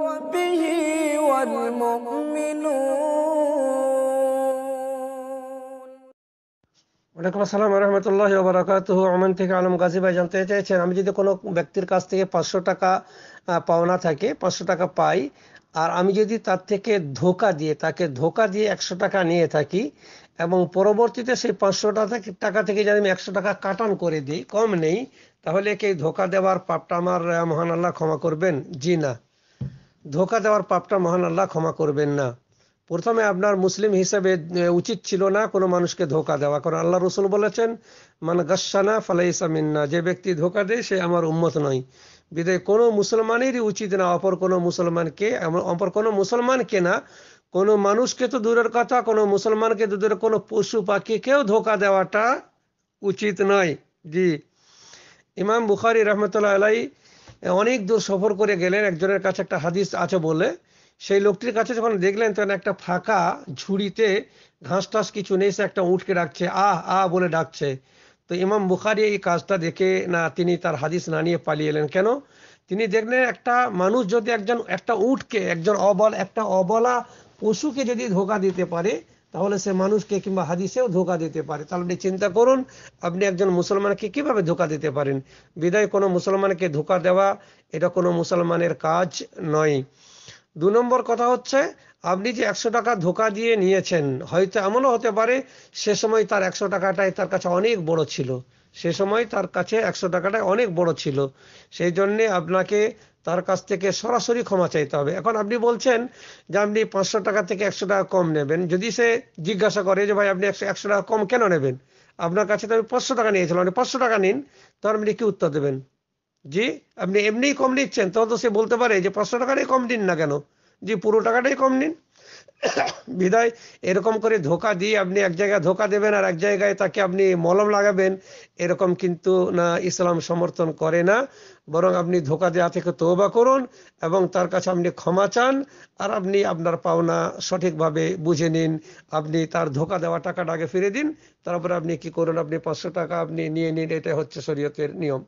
والمؤمنون আসসালাম ওমান থেকে আলম গাজী ভাই জানতে চাইছেন আমি যদি কোনো ব্যক্তির কাছ থেকে পাঁচশো টাকা পাওনা থাকে পাঁচশো টাকা পাই আর আমি যদি তার থেকে ধোকা দিয়ে তাকে ধোকা দিয়ে একশো টাকা নিয়ে থাকি এবং পরবর্তীতে সেই পাঁচশো টাকা থেকে যদি আমি একশো টাকা কাটান করে দিই কম নেই তাহলে কি ধোকা দেওয়ার পাপটা আমার মহান আল্লাহ ক্ষমা করবেন জি না ধোকা দেওয়ার পাপটা মহান আল্লাহ ক্ষমা করবেন না প্রথমে আপনার মুসলিম হিসেবে উচিত ছিল না কোনো মানুষকে ধোকা দেওয়া কারণ আল্লাহ রসুল বলেছেন মানে গাসানা ফালাইসামিন্না যে ব্যক্তি ধোকা দেয় সে আমার উম্মত নয় বিদায় কোনো মুসলমানেরই উচিত না অপর কোনো মুসলমানকে অপর কোনো মুসলমানকে না কোনো মানুষকে তো দূরের কথা কোনো মুসলমানকে দূরের কোনো পশু পাখিকেও ধোকা দেওয়াটা উচিত নয় জি ইমাম বুখারি রহমতুল্লাহ আলাই অনেক দূর সফর করে গেলেন একজনের কাছে একটা হাদিস আছে বলে সেই লোকটির কাছে যখন দেখলেন তখন একটা ফাঁকা ঝুড়িতে ঘাস টাস কিছু নেই সে একটা উঠকে ডাকছে আহ আহ বলে ডাকছে তো ইমাম বুখারি এই কাজটা দেখে না তিনি তার হাদিস না নিয়ে পালিয়ে এলেন কেন তিনি দেখলেন একটা মানুষ যদি একজন একটা উঠকে একজন অবল একটা অবলা পশুকে যদি ধোকা দিতে পারে তাহলে সে মানুষকে কিংবা হাদিসেও ধোকা দিতে পারে তাহলে আপনি চিন্তা করুন আপনি একজন মুসলমানকে কিভাবে ধোকা দিতে পারেন বিদায় কোনো মুসলমানকে ধোকা দেওয়া এটা কোনো মুসলমানের কাজ নয় দু নম্বর কথা হচ্ছে আপনি যে একশো টাকা ধোকা দিয়ে নিয়েছেন হয়তো এমনও হতে পারে সে সময় তার একশো টাকাটাই তার কাছে অনেক বড় ছিল সে সময় তার কাছে একশো টাকাটাই অনেক বড় ছিল সেই জন্যে আপনাকে তার কাছ থেকে সরাসরি ক্ষমা চাইতে হবে এখন আপনি বলছেন যে আপনি পাঁচশো টাকা থেকে একশো টাকা কম নেবেন যদি সে জিজ্ঞাসা করে যে ভাই আপনি একশো একশো টাকা কম কেন নেবেন আপনার কাছে তো আমি পাঁচশো টাকা নিয়েছিলাম আপনি পাঁচশো টাকা নিন তাহলে মানে আপনি কি উত্তর দেবেন জি আপনি এমনিই কম নিচ্ছেন তখন তো সে বলতে পারে যে পাঁচশো টাকাটাই কম নিন না কেন যে পুরো টাকাটাই কম নিন বিদায় এরকম করে ধোকা দিয়ে আপনি এক জায়গায় ধোকা দেবেন আর এক জায়গায় তাকে আপনি মলম লাগাবেন এরকম কিন্তু না ইসলাম সমর্থন করে না বরং আপনি ধোকা দেওয়া থেকে তোবা করুন এবং তার কাছে আপনি ক্ষমা চান আর আপনি আপনার পাওনা সঠিকভাবে বুঝে নিন আপনি তার ধোকা দেওয়া টাকাটা আগে ফিরে দিন তারপরে আপনি কি করুন আপনি পাঁচশো টাকা আপনি নিয়ে নিন এটা হচ্ছে শরীয়তের নিয়ম